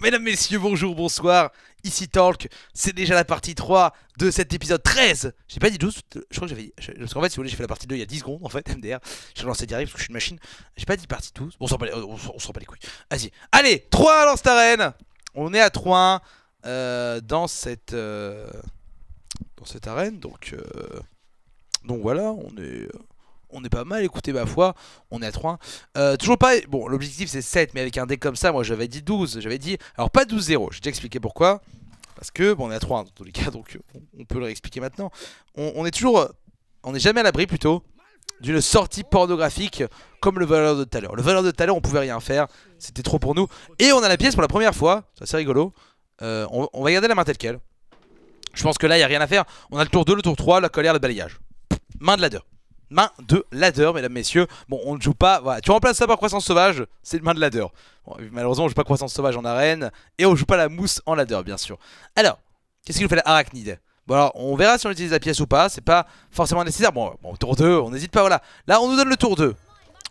Mesdames, Messieurs, bonjour, bonsoir, ici Talk, c'est déjà la partie 3 de cet épisode 13 J'ai pas dit 12, je crois que j'avais... Parce qu'en fait, si vous voulez, j'ai fait la partie 2 il y a 10 secondes, en fait, MDR, j'ai lancé direct parce que je suis une machine, j'ai pas dit partie 12, bon, on s'en bat, les couilles, vas-y, allez, 3 lance arène On est à 3-1 euh, dans cette... Euh, dans cette arène, donc... Euh, donc voilà, on est on est pas mal, écouté ma foi, on est à 3. Euh, toujours pas, bon l'objectif c'est 7, mais avec un deck comme ça, moi j'avais dit 12, j'avais dit, alors pas 12-0, j'ai déjà expliqué pourquoi, parce que, bon on est à 3 dans tous les cas, donc on peut le réexpliquer maintenant. On, est toujours, on n'est jamais à l'abri plutôt d'une sortie pornographique comme le valeur de tout à l'heure. Le valeur de tout à l'heure on pouvait rien faire, c'était trop pour nous, et on a la pièce pour la première fois, c'est assez rigolo, euh, on, va garder la main telle quelle. Je pense que là, il n'y a rien à faire. On a le tour 2, le tour 3, la colère, le balayage. Main de la 2 main de ladder, mesdames, messieurs. Bon, on ne joue pas. Voilà. Tu remplaces ça par croissance sauvage, c'est une main de ladder. malheureusement, on joue pas croissance sauvage en arène. Et on joue pas la mousse en ladder, bien sûr. Alors, qu'est-ce qu'il nous fait l'arachnide Bon, alors, on verra si on utilise la pièce ou pas. C'est pas forcément nécessaire. Bon, bon tour 2, on n'hésite pas. Voilà. Là, on nous donne le tour 2.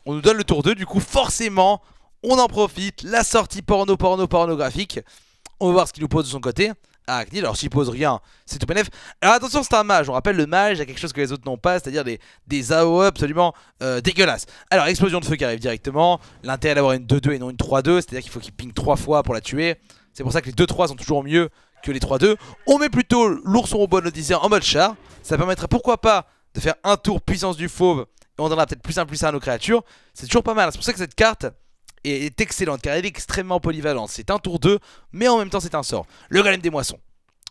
On nous donne le tour 2. Du coup, forcément, on en profite. La sortie porno, porno, pornographique. On va voir ce qu'il nous pose de son côté à ah, Agnil. Alors s'il pose rien, c'est tout bénef. Alors attention, c'est un mage. On rappelle, le mage a quelque chose que les autres n'ont pas, c'est-à-dire des, des AOE absolument euh, dégueulasses. Alors explosion de feu qui arrive directement. L'intérêt d'avoir une 2-2 et non une 3-2, c'est-à-dire qu'il faut qu'il ping 3 fois pour la tuer. C'est pour ça que les 2-3 sont toujours mieux que les 3-2. On met plutôt l'ourson robot l'Odyssée en mode char. Ça permettra pourquoi pas de faire un tour puissance du fauve. Et on donnera peut-être plus 1 plus 1 à nos créatures. C'est toujours pas mal. C'est pour ça que cette carte est, excellente car elle est extrêmement polyvalente. C'est un tour 2, mais en même temps c'est un sort. Le golem des moissons.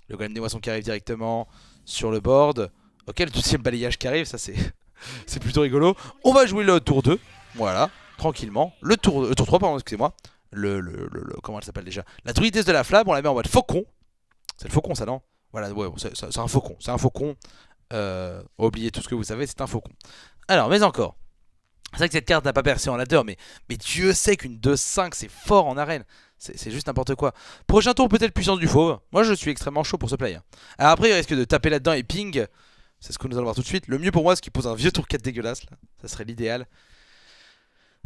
Le golem des moissons qui arrive directement sur le board. Ok, le deuxième balayage qui arrive, ça c'est c'est plutôt rigolo. On va jouer le tour 2, voilà, tranquillement. Le tour, le euh, tour 3, pardon, excusez-moi. Le, comment elle s'appelle déjà La druidesse de la flamme, on la met en mode faucon. C'est le faucon ça, non Voilà, c'est un faucon, c'est un faucon. Euh, oubliez tout ce que vous savez, c'est un faucon. Alors, mais encore, c'est vrai que cette carte n'a pas percé en ladder, mais, Dieu sait qu'une 2-5, c'est fort en arène. C'est juste n'importe quoi. Prochain tour, peut-être puissance du fauve. Moi, je suis extrêmement chaud pour ce play. Hein. Alors après, il risque de taper là-dedans et ping. C'est ce que nous allons voir tout de suite. Le mieux pour moi, c'est qu'il pose un vieux tour 4 dégueulasse. Ça serait l'idéal.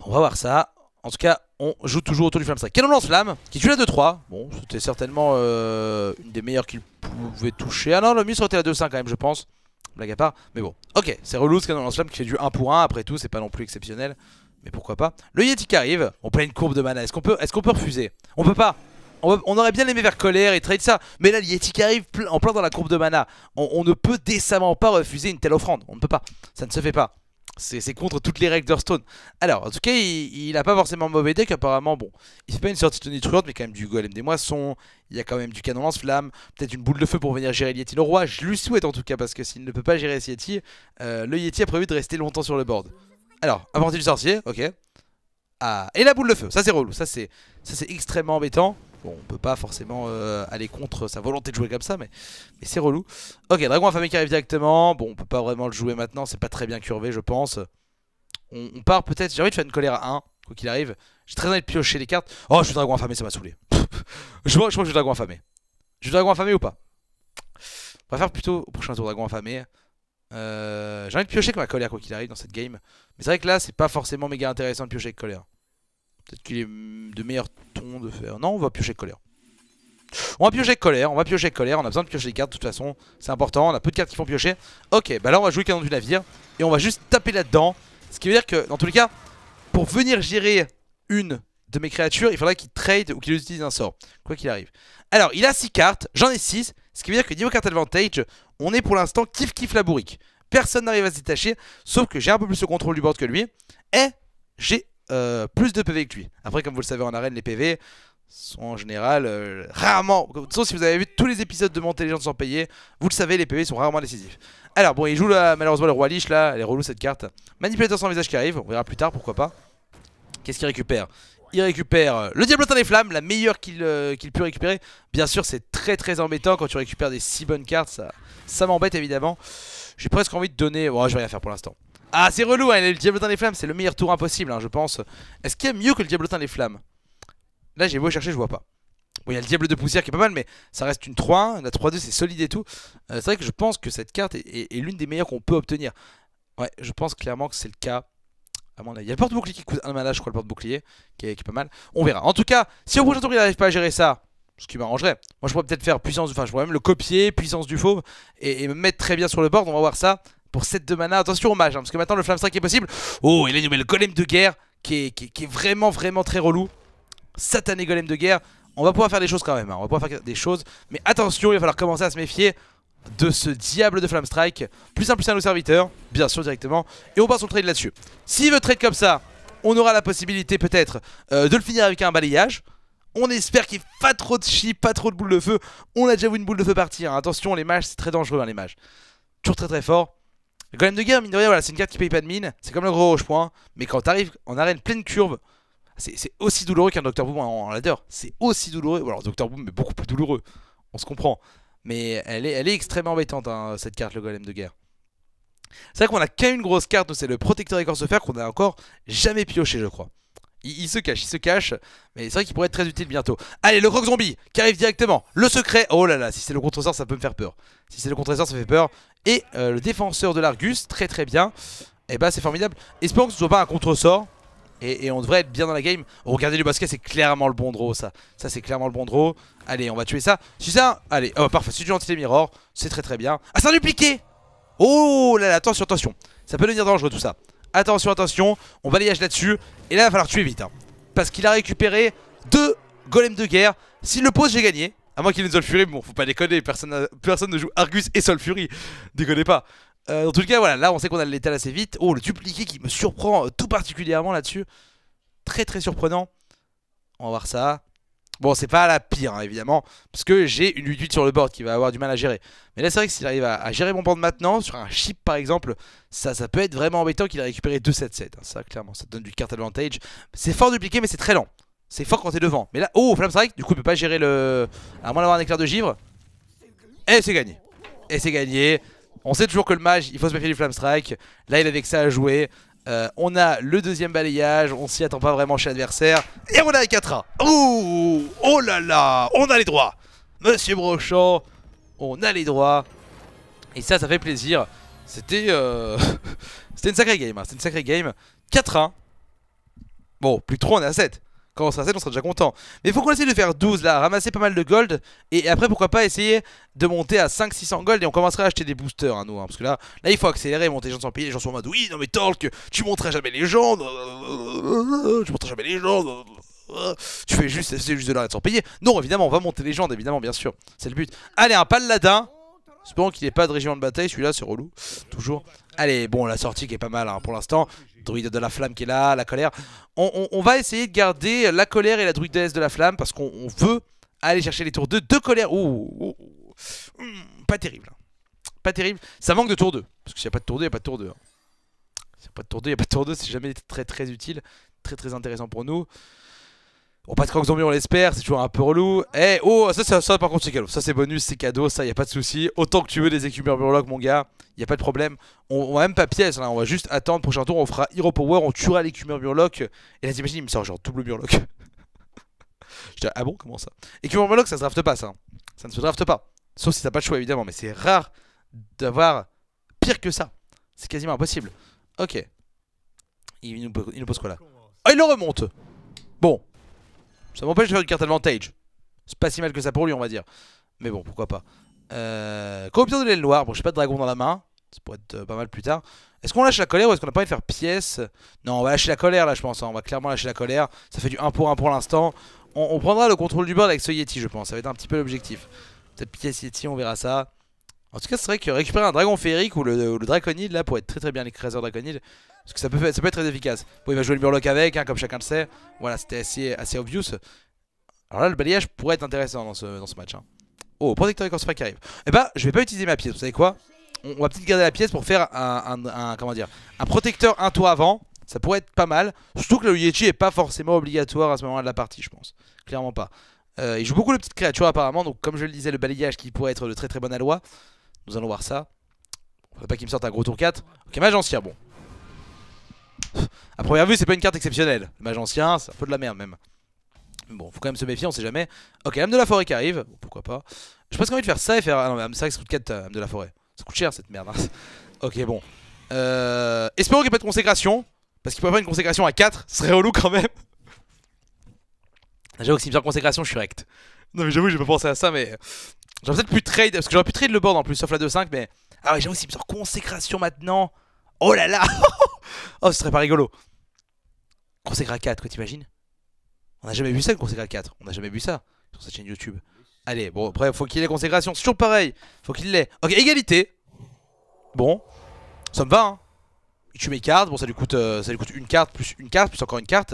On va voir ça. En tout cas, on joue toujours autour du flamme 5. on lance-flamme, qui tue la 2-3. Bon, c'était certainement euh, une des meilleures qu'il pouvait toucher. Ah non, le mieux serait la 2-5 quand même, je pense. Blague à part. Mais bon. Ok, c'est relou ce canon lance-flamme qui fait du 1 pour 1. Après tout, c'est pas non plus exceptionnel. Mais pourquoi pas. Le Yeti qui arrive. On pleine une courbe de mana. Est-ce qu'on peut, est peut refuser On peut pas. On, aurait bien aimé vers colère et trade ça. Mais là, le Yeti qui arrive en plein dans la courbe de mana. on ne peut décemment pas refuser une telle offrande. On ne peut pas. Ça ne se fait pas c'est contre toutes les règles d'Hearthstone. Alors, en tout cas, il a pas forcément mauvais deck. Apparemment, bon, il fait pas une sortie tonitruante, mais quand même du golem des moissons. Il y a quand même du canon lance-flamme. Peut-être une boule de feu pour venir gérer le Yeti le roi. Je lui souhaite en tout cas, parce que s'il ne peut pas gérer ce Yeti, euh, le Yeti a prévu de rester longtemps sur le board. Alors, apporter du sorcier, ok. Ah, et la boule de feu, ça c'est relou. Ça c'est extrêmement embêtant. Bon, on peut pas forcément euh, aller contre sa volonté de jouer comme ça, mais, c'est relou. Ok, Dragon affamé qui arrive directement. Bon, on peut pas vraiment le jouer maintenant, c'est pas très bien curvé, je pense. On, part peut-être. J'ai envie de faire une colère à 1, quoi qu'il arrive. J'ai très envie de piocher les cartes. Oh, je suis Dragon affamé, ça m'a saoulé. je, je crois que je suis Dragon affamé. Je suis Dragon affamé ou pas On va faire plutôt au prochain tour Dragon affamé. Euh, j'ai envie de piocher avec ma colère, quoi qu'il arrive, dans cette game. Mais c'est vrai que là, c'est pas forcément méga intéressant de piocher avec colère. Peut-être qu'il est de meilleur ton de faire... Non, on va piocher colère. On va piocher colère, on va piocher colère, on a besoin de piocher des cartes de toute façon, c'est important, on a peu de cartes qui font piocher. Ok, bah là on va jouer le canon du navire et on va juste taper là-dedans. Ce qui veut dire que dans tous les cas, pour venir gérer une de mes créatures, il faudra qu'il trade ou qu'il utilise un sort, quoi qu'il arrive. Alors, il a 6 cartes, j'en ai 6, ce qui veut dire que niveau carte advantage, on est pour l'instant kiff kiff la bourrique. Personne n'arrive à se détacher, sauf que j'ai un peu plus de contrôle du board que lui, et j'ai euh, plus de PV que lui. Après, comme vous le savez en arène, les PV sont en général euh, rarement. façon si vous avez vu tous les épisodes de Monter les gens sans payer, vous le savez, les PV sont rarement décisifs. Alors, bon, il joue malheureusement le roi Lich là, elle est relou cette carte. Manipulateur sans visage qui arrive, on verra plus tard pourquoi pas. Qu'est-ce qu'il récupère il récupère euh, le Diablotin des Flammes, la meilleure qu'il qu'il peut récupérer. Bien sûr, c'est très très embêtant quand tu récupères des si bonnes cartes, ça, m'embête évidemment. J'ai presque envie de donner... Bon, oh, je vais rien faire pour l'instant. Ah c'est relou hein, le diablotin des flammes c'est le meilleur tour impossible hein, je pense Est-ce qu'il y a mieux que le diablotin des flammes Là j'ai beau chercher je vois pas Bon il y a le diable de poussière qui est pas mal mais ça reste une 3-1 La 3-2 c'est solide et tout euh, C'est vrai que je pense que cette carte est, l'une des meilleures qu'on peut obtenir Ouais je pense clairement que c'est le cas Ah mon Il y a le porte-bouclier qui coûte un mana je crois le porte-bouclier qui, est pas mal On verra en tout cas si au prochain tour il n'arrive pas à gérer ça ce qui m'arrangerait. Moi, je pourrais peut-être faire puissance, enfin, je pourrais même le copier, puissance du fauve, et, et, me mettre très bien sur le board. On va voir ça pour 7 de mana. Attention au mage, hein, parce que maintenant le flamme strike est possible. Oh, il a nommé le golem de guerre qui est, qui vraiment, vraiment très relou. Satané golem de guerre. On va pouvoir faire des choses quand même, hein. on va pouvoir faire des choses. Mais attention, il va falloir commencer à se méfier de ce diable de flamme Strike. Plus un plus un nos serviteurs, bien sûr directement. Et on passe sur trade là-dessus. S'il veut trade comme ça, on aura la possibilité peut-être euh, de le finir avec un balayage. On espère qu'il n'y ait pas trop de chi, pas trop de boules de feu. On a déjà vu une boule de feu partir. Hein. Attention, les mages, c'est très dangereux, les mages. Toujours très très fort. Le golem de guerre, mine de rien, voilà, c'est une carte qui paye pas de mine. C'est comme le gros roche point. Mais quand t'arrives en arène pleine curve, c'est aussi douloureux qu'un Dr. Boom en, ladder. C'est aussi douloureux. Ou alors Docteur Boom est beaucoup plus douloureux. On se comprend. Mais elle est, elle est extrêmement embêtante, hein, cette carte, le golem de guerre. C'est vrai qu'on a qu'une grosse carte, c'est le protecteur des corps de fer qu'on a encore jamais pioché, je crois. Il, se cache, il se cache. Mais c'est vrai qu'il pourrait être très utile bientôt. Allez, le croc zombie qui arrive directement. Le secret. Oh là là, si c'est le contre-sort ça peut me faire peur. Si c'est le contre-sort ça fait peur. Et euh, le défenseur de l'Argus, très très bien. Et eh bah, ben, c'est formidable. Espérons que ce soit pas un contre Et, et, on devrait être bien dans la game. regardez le basket, c'est clairement le bon draw ça. Ça, c'est clairement le bon draw. Allez, on va tuer ça. Si ça. Allez, oh, parfait. C'est du anti-mirror. C'est très très bien. Ah, c'est un dupliqué Oh là là, attention, attention. Ça peut devenir dangereux tout ça. Attention, attention, on balayage là-dessus. Et là, il va falloir tuer vite. Hein. Parce qu'il a récupéré deux golems de guerre. S'il le pose, j'ai gagné. À moins qu'il ait une Solfury, bon, faut pas déconner, personne, personne ne joue Argus et Solfury. Déconnez pas. Euh, en tout cas, voilà, là, on sait qu'on a l'état assez vite. Oh, le dupliqué qui me surprend tout particulièrement là-dessus. Très, très surprenant. On va voir ça. Bon, c'est pas la pire, hein, évidemment, parce que j'ai une 8-8 sur le board qui va avoir du mal à gérer. Mais là, c'est vrai que s'il arrive à, gérer mon board maintenant, sur un chip par exemple, ça, ça peut être vraiment embêtant qu'il ait récupéré 2-7-7. Hein, ça, clairement, ça donne du carte advantage. C'est fort dupliqué, mais c'est très lent. C'est fort quand t'es devant. Mais là, oh, Flamestrike, Strike, du coup, il peut pas gérer le. À moins d'avoir un éclair de givre. Et c'est gagné. Et c'est gagné. On sait toujours que le mage, il faut se méfier du Flamestrike, Strike. Là, il avait que ça à jouer. Euh, on a le deuxième balayage, on s'y attend pas vraiment chez l'adversaire. Et on a les 4 1 Ouh Oh là là On a les droits Monsieur Brochant, on a les droits. Et ça, ça fait plaisir. C'était euh... C'était une sacrée game, hein. c'était une sacrée game. 4-1. Bon, plus 3, on est à 7. Quand on sera 7, on sera déjà content. Mais il faut qu'on essaie de faire 12 là, ramasser pas mal de gold. Et après, pourquoi pas essayer de monter à 5-600 gold. Et on commencera à acheter des boosters, à nous. parce que là, là, il faut accélérer, monter les gens sans payer, Les gens sont en mode Oui, non mais Talk, tu monteras jamais les gens. Tu monteras jamais les gens. Tu fais juste, juste de l'arrêt sans payer. Non, évidemment, on va monter les gens, évidemment, bien sûr. C'est le but. Allez, un paladin. bon qu'il n'est pas de régiment de bataille, celui-là c'est relou, toujours. Allez, bon la sortie qui est pas mal pour l'instant druide de la flamme qui est là, la colère. On, va essayer de garder la colère et la druidesse de la flamme parce qu'on veut aller chercher les tours 2. de colère ouh, hmm, pas terrible. Pas terrible. Ça manque de tour 2. Parce que s'il n'y a pas de tour 2, il n'y a pas de tour 2. Hein. S'il n'y a pas de tour 2, il n'y a pas de tour 2. C'est jamais très très utile. Très très intéressant pour nous. On passe Croc Zombie, on l'espère, c'est toujours un peu relou. Eh oh, ça, ça, ça, par contre c'est cadeau. Ça c'est bonus, c'est cadeau, ça y a pas de souci. Autant que tu veux des écumeurs burlocs mon gars, y a pas de problème. On, va même pas pièce là, on va juste attendre prochain tour, on fera Hero Power, on tuera l'écumeur murloc Et là t'imagines, il me sort genre double burloc. Je dis ah bon, comment ça Écumeur murloc ça se drafte pas ça. Hein. Ça ne se drafte pas. Sauf si t'as pas de choix évidemment, mais c'est rare d'avoir pire que ça. C'est quasiment impossible. Ok. Il nous, pose quoi là Oh il le remonte Bon, ça m'empêche de faire une carte advantage. C'est pas si mal que ça pour lui, on va dire. Mais bon, pourquoi pas. Euh, corruption de l'aile noire. Bon, j'ai pas de dragon dans la main. Ça pourrait être euh, pas mal plus tard. Est-ce qu'on lâche la colère ou est-ce qu'on a pas envie de faire pièce Non, on va lâcher la colère là, je pense. Hein. On va clairement lâcher la colère. Ça fait du 1 pour 1 pour l'instant. On, prendra le contrôle du board avec ce Yeti, je pense. Ça va être un petit peu l'objectif. Peut-être pièce Yeti, on verra ça. En tout cas, c'est vrai que récupérer un dragon féerique ou le, le, draconide là pourrait être très très bien l'écraseur draconide. Parce que ça peut, être très efficace. Bon, il va jouer le murloc avec, hein, comme chacun le sait. Voilà, c'était assez, assez obvious. Alors là, le balayage pourrait être intéressant dans ce, dans ce match. Hein. Oh, protecteur et corps qui arrive. Eh bah, ben, je vais pas utiliser ma pièce, vous savez quoi on, va peut-être garder la pièce pour faire un, comment dire, un protecteur un tour avant. Ça pourrait être pas mal. Surtout que le Yechi est pas forcément obligatoire à ce moment-là de la partie, je pense. Clairement pas. Euh, il joue beaucoup de petites créatures apparemment, donc comme je le disais, le balayage qui pourrait être de très très bonne alloi. Nous allons voir ça. On pas qu'il me sorte un gros tour 4. Ok, mage ancien, ah bon. A première vue, c'est pas une carte exceptionnelle. Le mage ancien, c'est un peu de la merde même. Mais bon, faut quand même se méfier, on sait jamais. Ok, l'âme de la forêt qui arrive, pourquoi pas. Je pense qu'on envie de faire ça et faire. Ah non, mais ça, ça coûte 4 euh, âme de la forêt. Ça coûte cher cette merde. Hein. ok, bon. Euh... Espérons qu'il n'y ait pas de consécration. Parce qu'il peut avoir une consécration à 4, ce serait relou quand même. J'avoue que si me consécration, je suis rect. Non, mais j'avoue, j'ai pas pensé à ça, mais. J'aurais peut-être pu trade, parce que j'aurais pu trade le board en plus, sauf la 2-5, mais. Ah ouais, j'avoue, si me consécration maintenant. Oh là là Oh, ce serait pas rigolo. Consécra 4, que t'imagines On a jamais vu ça, le consécrate 4. On n'a jamais vu ça sur cette chaîne YouTube. Allez, bon, après faut qu'il ait consécration. C'est toujours pareil. Faut qu'il l'ait. Ok, égalité. Bon. Ça me va, hein. Il tue mes cartes. Bon, ça lui coûte, euh, ça lui coûte une carte, plus une carte, plus encore une carte.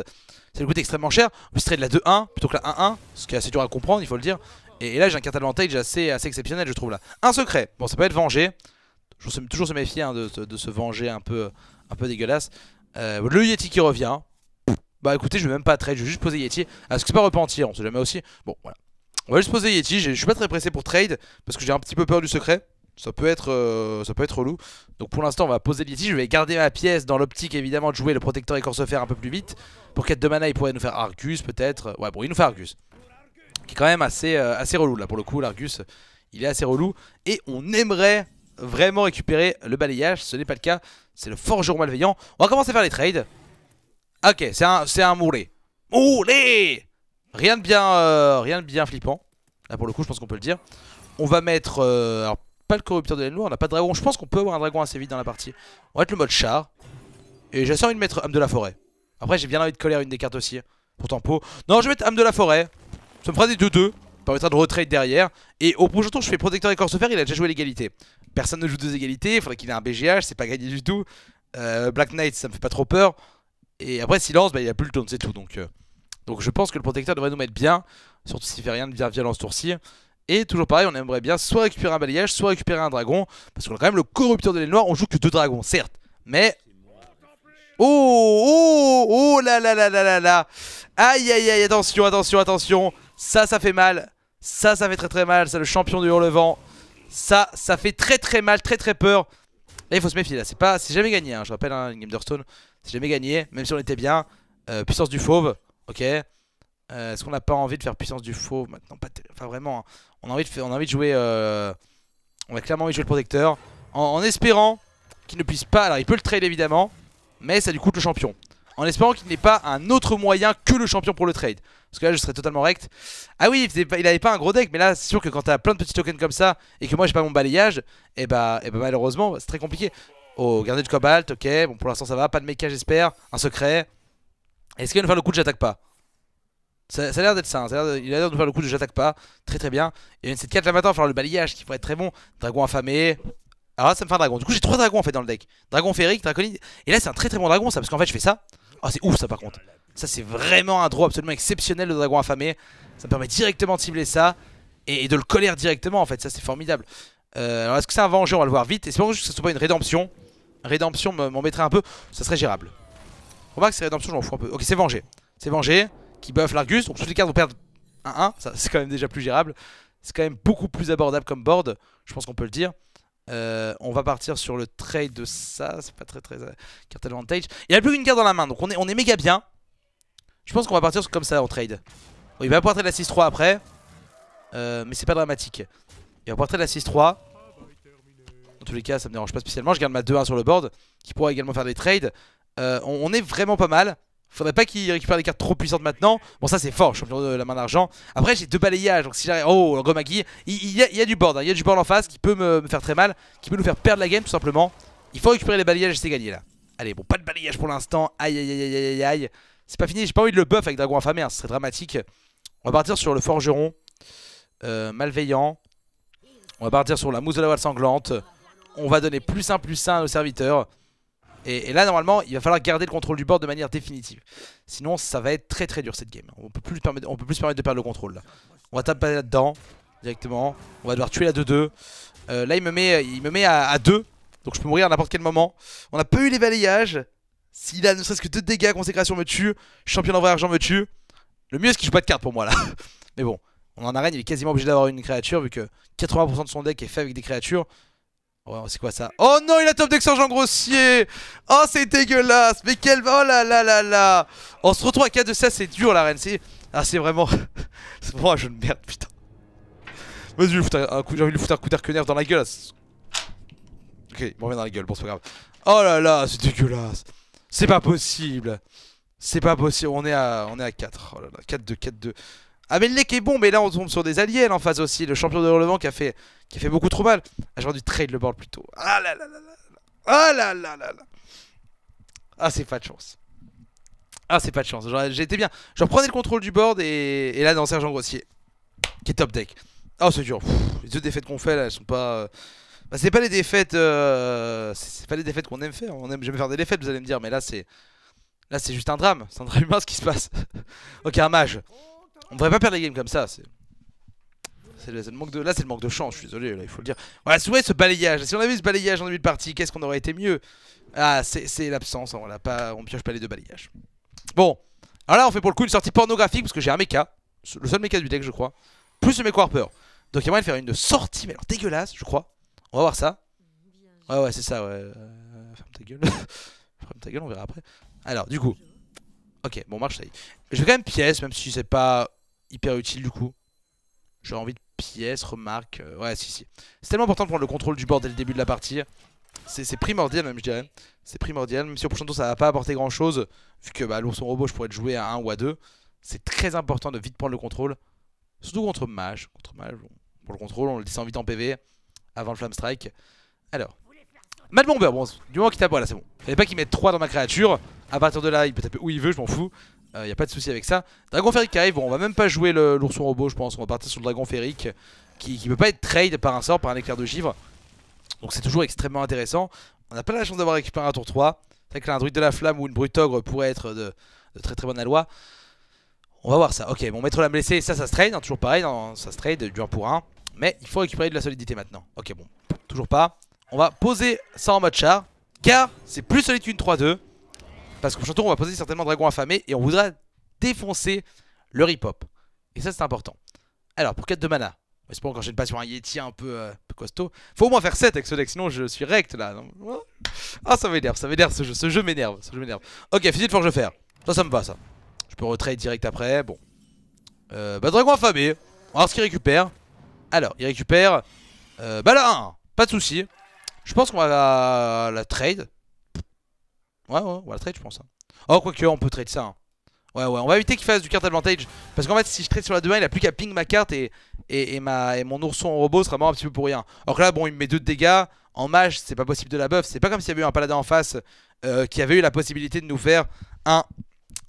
Ça lui coûte extrêmement cher. ce serait de la 2-1 plutôt que la 1-1. Ce qui est assez dur à comprendre, il faut le dire. Et, là, j'ai un carte advantage assez, assez exceptionnel, je trouve, là. Un secret. Bon, ça peut être vengé toujours, toujours se méfier hein, de, se venger un peu, dégueulasse. Euh, le Yeti qui revient. Bah écoutez, je vais même pas trade, je vais juste poser Yeti. Ah, est ce que c'est pas repentir, on sait jamais aussi. Bon, voilà. On va juste poser Yeti, je suis pas très pressé pour trade, parce que j'ai un petit peu peur du secret. Ça peut être, euh, ça peut être relou. Donc pour l'instant, on va poser Yeti. Je vais garder ma pièce dans l'optique, évidemment, de jouer le protecteur et corsefer un peu plus vite. Pour 4 de mana, il pourrait nous faire Argus, peut-être. Ouais, bon, il nous fait Argus. Qui est quand même assez, euh, assez relou, là, pour le coup. L'Argus, il est assez relou. Et on aimerait vraiment récupérer le balayage. Ce n'est pas le cas, c'est le forgeron malveillant. On va commencer à faire les trades. Ok, c'est un, un MOULET Rien de bien euh, rien de bien flippant. Là pour le coup, je pense qu'on peut le dire. On va mettre... Euh, alors, pas le corrupteur de l'aile on n'a pas de dragon. Je pense qu'on peut avoir un dragon assez vite dans la partie. On va mettre le mode char. Et j'ai envie de mettre âme de la forêt. Après, j'ai bien envie de coller une des cartes aussi. Hein. Pour tempo. Non, je vais mettre âme de la forêt. Ça me fera des 2-2. Permettra de retrade derrière. Et au prochain tour, je fais protecteur des corps fer. Il a déjà joué l'égalité personne ne joue deux égalités, il faudrait qu'il ait un BGH, c'est pas gagné du tout. Euh, Black Knight, ça me fait pas trop peur. Et après, silence, bah, il a plus le taunt, c'est tout. Donc, euh, donc je pense que le protecteur devrait nous mettre bien, surtout s'il fait rien de bien violence ce tour Et toujours pareil, on aimerait bien soit récupérer un balayage, soit récupérer un dragon, parce qu'on a quand même le corrupteur de l'aile noire, on joue que deux dragons, certes, mais... Oh, oh, oh là là là là là là Aïe aïe aïe, attention, attention, attention Ça, ça fait mal, ça, ça fait très très mal, c'est le champion du Hurlevent ça, ça fait très très mal, très très peur. Là, il faut se méfier. Là, c'est pas, c'est jamais gagné. Hein. Je rappelle, hein, une game c'est jamais gagné. Même si on était bien. Euh, puissance du fauve, ok. Euh, est-ce qu'on n'a pas envie de faire puissance du fauve maintenant pas Enfin, vraiment, hein. on, a envie de faire, on envie de jouer. Euh, on a clairement envie de jouer le protecteur. En, espérant qu'il ne puisse pas. Alors, il peut le trail évidemment, mais ça lui coûte le champion. En espérant qu'il n'ait pas un autre moyen que le champion pour le trade. Parce que là, je serais totalement rect. Ah oui, il avait pas un gros deck, mais là, c'est sûr que quand t'as plein de petits tokens comme ça et que moi j'ai pas mon balayage, et eh bah, et eh bah, malheureusement, c'est très compliqué. Oh, garder du cobalt, ok. Bon, pour l'instant, ça va. Pas de méca j'espère. Un secret. Est-ce qu'il va nous faire le coup de j'attaque pas ça, a l'air d'être ça. Hein, il a l'air de faire le coup de j'attaque pas. Très très bien. et y a une 7-4 là maintenant. Il va le balayage qui pourrait être très bon. Dragon affamé. Alors là, ça me fait un dragon. Du coup, j'ai trois dragons en fait dans le deck. Dragon ferrique, draconide. Et là, c'est un très très bon dragon ça. Parce qu'en fait, je fais ça. Oh, c'est ouf ça par contre. Ça, c'est vraiment un draw absolument exceptionnel le dragon affamé. Ça me permet directement de cibler ça et, de le colère directement en fait. Ça, c'est formidable. Euh, alors, est-ce que c'est un vengeur On va le voir vite. Et c'est pas juste que ce soit pas une rédemption. Rédemption m'embêterait un peu. Ça serait gérable. Remarque, c'est rédemption, j'en fous un peu. Ok, c'est vengé. C'est vengé qui buff l'Argus. Donc, tous les cartes vont perdre 1-1. Ça, c'est quand même déjà plus gérable. C'est quand même beaucoup plus abordable comme board. Je pense qu'on peut le dire. Euh, on va partir sur le trade de ça, c'est pas très très euh, carte advantage. Il a plus qu'une carte dans la main, donc on est, on est méga bien. Je pense qu'on va partir comme ça en trade. il va pouvoir la 6-3 après, euh, mais c'est pas dramatique. Il va pouvoir la 6-3. Dans tous les cas, ça me dérange pas spécialement. Je garde ma 2-1 sur le board, qui pourra également faire des trades. on, est vraiment pas mal. Faudrait pas qu'il récupère des cartes trop puissantes maintenant. Bon, ça c'est fort, champion de la main d'argent. Après, j'ai deux balayages, donc si j'arrive. Oh, le Il, y a, du board, hein. il y a du board en face qui peut me, faire très mal, qui peut nous faire perdre la game tout simplement. Il faut récupérer les balayages et c'est gagné là. Allez, bon, pas de balayage pour l'instant. Aïe, aïe, aïe, aïe, aïe, aïe. C'est pas fini, j'ai pas envie de le buff avec Dragon Infamé, hein. ce serait dramatique. On va partir sur le Forgeron. Euh, malveillant. On va partir sur la mousse de la voile sanglante. On va donner plus 1 plus 1 à nos serviteurs. Et, là, normalement, il va falloir garder le contrôle du board de manière définitive. Sinon, ça va être très très dur cette game. On peut plus, on peut plus se permettre de perdre le contrôle. Là. On va taper là-dedans directement. On va devoir tuer la 2-2. Euh, là, il me met, il me met à, 2. Donc je peux mourir à n'importe quel moment. On a peu eu les balayages. S'il a ne serait-ce que 2 dégâts, consécration me tue. Champion d'envoi argent me tue. Le mieux, c'est qu'il joue pas de carte pour moi là. Mais bon, on en arène, il est quasiment obligé d'avoir une créature vu que 80% de son deck est fait avec des créatures. Oh, c'est quoi ça Oh non, il a top deck sur Jean Grossier Oh, c'est dégueulasse Mais quel... Oh là là là là On se retrouve à 4 de ça c'est dur la reine. Ah, c'est vraiment... c'est vraiment un jeu de merde, putain. Vas-y, j'ai envie de lui foutre un coup nerf dans la gueule. Ok, il me revient dans la gueule, bon, c'est pas grave. Oh là là, c'est dégueulasse C'est pas possible C'est pas possible, on est à, on est à 4. Oh 4-2, 4-2. Ah est bon mais là on tombe sur des alliés en face aussi Le champion de relevant qui a fait qui fait beaucoup trop mal Ah genre du trade le board plutôt Ah là là là là Ah là là là là Ah c'est pas de chance Ah c'est pas de chance J'étais bien Je reprenais le contrôle du board et, là dans Sergent Grossier Qui est top deck oh, c'est dur Les deux défaites qu'on fait là elles sont pas euh, bah, c'est pas les défaites euh, C'est pas les défaites qu'on aime faire On aime jamais faire des défaites vous allez me dire Mais là c'est Là c'est juste un drame C'est un drame humain ce qui se passe Ok un mage on devrait pas perdre les games comme ça. C'est de... Là, c'est le manque de chance, je suis désolé, là, il faut le dire. Voilà, ouais, ce balayage. Si on avait eu ce balayage en début de partie, qu'est-ce qu'on aurait été mieux Ah, c'est l'absence, hein, on, pas... pioche pas les deux balayages. Bon, alors là, on fait pour le coup une sortie pornographique, parce que j'ai un mecha, le seul mecha du deck, je crois, plus le mecha Warper. Donc il y a moyen de faire une sortie, mais alors dégueulasse, je crois. On va voir ça. Ouais, ouais, c'est ça, ouais. Euh, ferme ta gueule. ferme ta gueule, on verra après. Alors, du coup. Ok, bon, marche, ça y est. Je vais quand même pièce, même si c'est pas hyper utile du coup. J'ai envie de pièces, remarques. Euh, ouais, si, si. C'est tellement important de prendre le contrôle du bord dès le début de la partie. C'est primordial même je dirais C'est primordial Même si au prochain tour ça va pas apporter grand chose Vu que bah, son robot je pourrais être joué à 1 ou à 2 C'est très important de vite prendre le contrôle Surtout contre mage Contre mage Pour le contrôle on le descend vite en PV Avant le flamme strike Alors Mad Bomber bon du moment qu'il tape voilà c'est bon Il Fallait pas qu'il mette 3 dans ma créature à partir de là il peut taper où il veut je m'en fous il euh, a pas de souci avec ça. Dragon qui arrive. Bon, on va même pas jouer l'ourson robot, je pense. On va partir sur le Dragon Ferric qui, qui peut pas être trade par un sort, par un éclair de givre. Donc c'est toujours extrêmement intéressant. On n'a pas la chance d'avoir récupéré un tour 3. C'est vrai que un druide de la flamme ou une ogre pourrait être de, très très bonne aloi. On va voir ça. Ok, bon, maître l'a blessé, ça, ça se trade. Hein, toujours pareil, ça se trade du 1 pour 1. Mais il faut récupérer de la solidité maintenant. Ok, bon, toujours pas. On va poser ça en mode char. Car c'est plus solide qu'une 3-2. Parce qu'au chanton on va poser certainement Dragon Affamé et on voudra défoncer le hip-hop. Et ça, c'est important. Alors, pour 4 de mana, bon quand j'ai une passion un Yeti un peu, euh, peu, costaud. Faut au moins faire 7 avec ce deck, sinon je suis rect là. Ah, ça m'énerve, ça m'énerve ce jeu, ce jeu m'énerve, ce jeu m'énerve. Ok, que je forge faire. Ça, ça me va ça. Je peux retrade direct après, bon. Euh, bah, dragon affamé. On va voir ce qu'il récupère. Alors, il récupère. Euh, bah, là, 1. Pas de soucis. Je pense qu'on va la, trade. Ouais, ouais, on va trade, je pense. Hein. Oh, quoique, on peut trade ça. Hein. Ouais, ouais, on va éviter qu'il fasse du carte advantage. Parce qu'en fait, si je trade sur la 2-1, il a plus qu'à ping ma carte et, et, ma, et mon ourson en robot sera mort un petit peu pour rien. or que là, bon, il me met 2 de dégâts. En mage, c'est pas possible de la buff. C'est pas comme s'il y avait eu un paladin en face euh, qui avait eu la possibilité de nous faire un.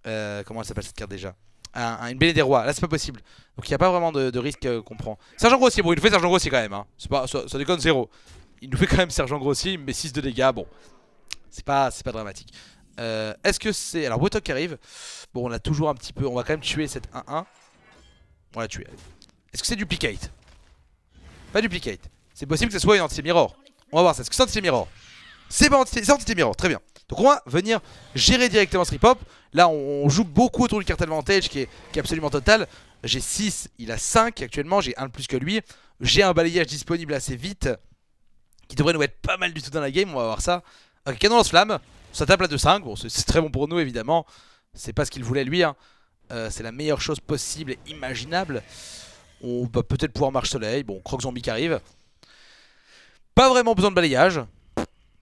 Euh, comment elle s'appelle cette carte déjà Une belle des rois. Là, c'est pas possible. Donc, il n'y a pas vraiment de, risque euh, qu'on prend. Sergent grossi bon, il nous fait Sergent grossi quand même. Hein. Pas, ça, déconne zéro. Il nous fait quand même Sergent grossi il 6 de dégâts. Bon, c'est pas, pas dramatique. Euh, est-ce que c'est... Alors Wotok arrive. Bon on a toujours un petit peu... On va quand même tuer cette 1-1. On l'a tué. Est-ce que c'est duplicate Pas duplicate. C'est possible que ce soit une entité mirror. On va voir ça. Est-ce que c'est entité mirror C'est pas entité, mirror. Très bien. Donc on va venir gérer directement ce rip-hop. Là on, joue beaucoup autour du cartel vantage qui est, qui est absolument total. J'ai 6, il a 5 actuellement, j'ai un de plus que lui. J'ai un balayage disponible assez vite qui devrait nous être pas mal du tout dans la game, on va voir ça. Ok, canon lance-flamme, ça tape la 2-5, bon c'est très bon pour nous évidemment, c'est pas ce qu'il voulait lui, hein. euh, c'est la meilleure chose possible et imaginable. On va peut-être pouvoir marche soleil, bon croque zombie qui arrive. Pas vraiment besoin de balayage,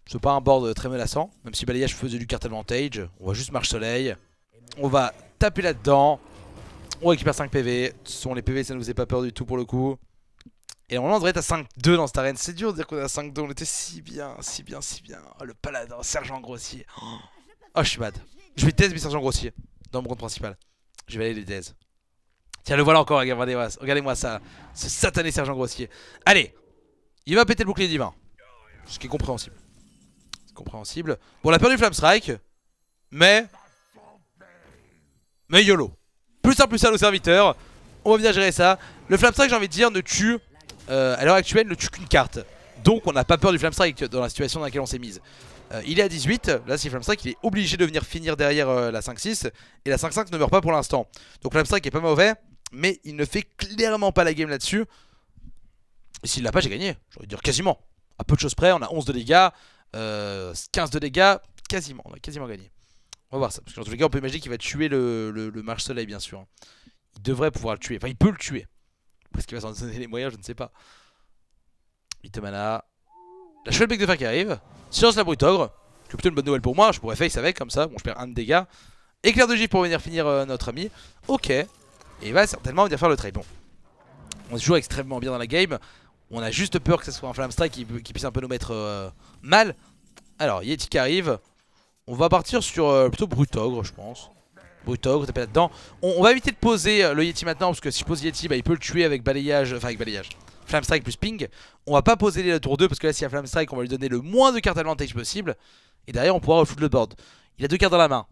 c'est pas un board très menaçant, même si balayage faisait du cartel vantage, on va juste marche soleil, on va taper là-dedans, on récupère 5 PV, ce sont les PV ça nous faisait pas peur du tout pour le coup. Et on devrait être à 5-2 dans cette arène. C'est dur de dire qu'on est à 5-2. On était si bien, si bien, si bien. Oh, le paladin, sergent grossier. Oh, je suis mad. Je vais taise mes sergents grossiers dans mon compte principal. Je vais aller les taise. Tiens, le voilà encore. Regardez-moi ça. Ce satané sergent grossier. Allez. Il va péter le bouclier divin. Ce qui est compréhensible. C'est compréhensible. Bon, on a perdu flamestrike. Mais. Mais YOLO. Plus un plus un au serviteur. On va bien gérer ça. Le flamestrike j'ai envie de dire, ne tue euh, à l'heure actuelle, ne tue qu'une carte. Donc on n'a pas peur du flamestrike dans la situation dans laquelle on s'est mise. Euh, il est à 18, là c'est Flame Strike il est obligé de venir finir derrière euh, la 5-6 et la 5-5 ne meurt pas pour l'instant. Donc Flame Strike est pas mauvais, mais il ne fait clairement pas la game là-dessus. Et s'il l'a pas, j'ai gagné, j'aurais dire quasiment. À peu de choses près, on a 11 de dégâts, 15 euh, de dégâts, quasiment, on a quasiment gagné. On va voir ça, parce que dans tous les cas on peut imaginer qu'il va tuer le, le Marche Soleil bien sûr. Il devrait pouvoir le tuer, enfin il peut le tuer. Parce qu'il va s'en donner les moyens, je ne sais pas. 8 mana. La chevelle de fer qui arrive. Silence la brutogre. C'est plutôt une bonne nouvelle pour moi. Je pourrais face avec comme ça. Bon, je perds un de dégâts. Éclair de gif pour venir finir euh, notre ami. Ok. Et il va certainement venir faire le trade. Bon. On se joue extrêmement bien dans la game. On a juste peur que ce soit un Flamme Strike qui, puisse un peu nous mettre euh, mal. Alors, Yeti qui arrive. On va partir sur euh, plutôt Brutogre, je pense là-dedans. On, va éviter de poser euh, le Yeti maintenant, parce que si je pose Yeti, bah, il peut le tuer avec balayage, enfin avec balayage, Flamestrike plus Ping. On va pas poser les tour 2, parce que là, s'il y a flamestrike on va lui donner le moins de cartes à advantage possible. Et derrière, on pourra refouler le board. Il a deux cartes dans la main.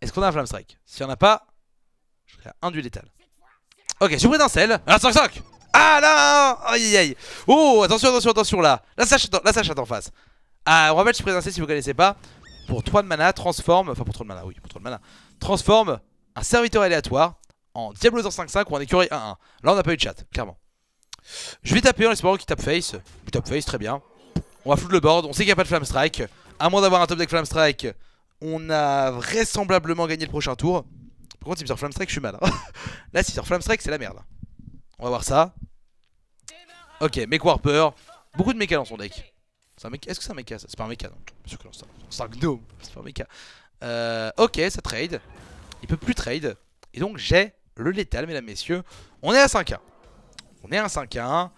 Est-ce qu'on a un flamestrike Strike Si on a pas, je serai un Ok, je d'un sel. Ah, 5 Ah là Aïe aïe Oh, attention, attention, attention là. Là, ça, chatte en face. Ah, on va surprise d'un si vous connaissez pas pour 3 de mana, transforme, enfin pour 3 de mana, oui, pour 3 de mana, transforme un serviteur aléatoire en Diablo 5-5 ou en Écureuil 1-1. Là, on n'a pas eu de chat, clairement. Je vais taper en espérant qu'il tape face. Il tape face, très bien. On va foutre le board, on sait qu'il n'y a pas de Flamme Strike. À moins d'avoir un top deck Flamme Strike, on a vraisemblablement gagné le prochain tour. Par contre, s'il me sort flamestrike Strike, je suis mal. Hein. Là, s'il sort flamestrike Strike, c'est la merde. On va voir ça. Ok, mec Warper. Beaucoup de mechas dans son deck. Est-ce que c'est un mecha C'est pas un mecha donc. c'est un gnome. C'est pas un mecha euh, ok, ça trade. Il peut plus trade. Et donc j'ai le létal, mesdames, messieurs. On est à 5-1. On est à 5-1.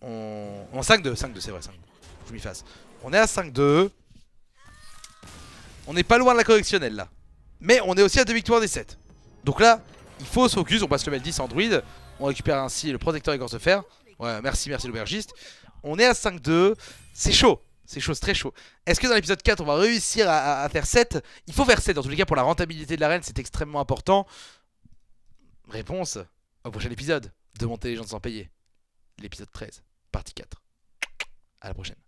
On... 5-2, 5-2, c'est vrai, 5 Je m'y fasse. On est à 5-2. On n'est pas loin de la correctionnelle, là. Mais on est aussi à 2 victoires des 7. Donc là, il faut se focus. On passe le level 10 en druide. On récupère ainsi le protecteur et corps de fer. Ouais, merci, merci l'aubergiste on est à 5-2. C'est chaud. C'est c'est très chaud. Est-ce que dans l'épisode 4, on va réussir à, faire 7 Il faut faire 7. Dans tous les cas, pour la rentabilité de l'arène, c'est extrêmement important. Réponse au prochain épisode de Monter les gens sans payer. L'épisode 13, partie 4. À la prochaine.